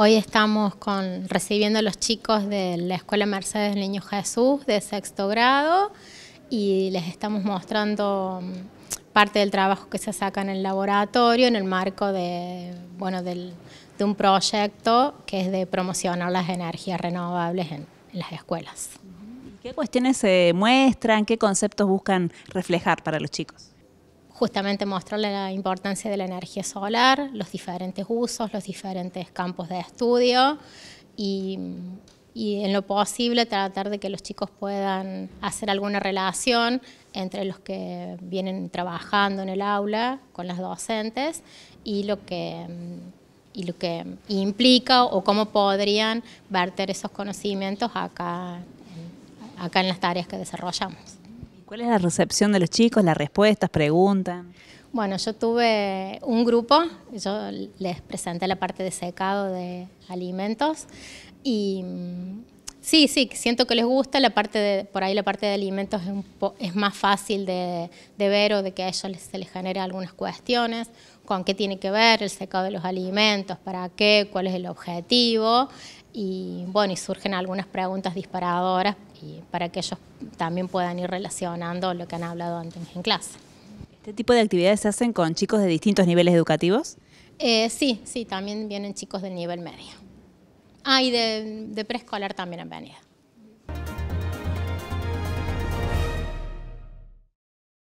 Hoy estamos recibiendo a los chicos de la Escuela Mercedes Niño Jesús de sexto grado y les estamos mostrando mm, parte del trabajo que se saca en el laboratorio en el marco de, bueno, de un proyecto que es de promocionar las energías renovables en las escuelas. ¿Qué cuestiones se muestran? ¿Qué conceptos buscan reflejar para los chicos? justamente mostrarle la importancia de la energía solar, los diferentes usos, los diferentes campos de estudio y, en lo posible tratar de que los chicos puedan hacer alguna relación entre los que vienen trabajando en el aula con las docentes y lo que y lo que implica o cómo podrían verter esos conocimientos acá, acá en las tareas que desarrollamos. ¿Cuál es la recepción de los chicos, las respuestas, preguntas? Bueno, yo tuve un grupo, yo les presenté la parte de secado de alimentos y Sí, sí, siento que les gusta, la parte de, por ahí la parte de alimentos es, más fácil de, ver o de que a ellos se les genere algunas cuestiones, con qué tiene que ver el secado de los alimentos, para qué, cuál es el objetivo, y bueno, y surgen algunas preguntas disparadoras y para que ellos también puedan ir relacionando lo que han hablado antes en clase. ¿Este tipo de actividades se hacen con chicos de distintos niveles educativos? Eh, sí, sí, también vienen chicos del nivel medio. Ah, y de, preescolar también en venido.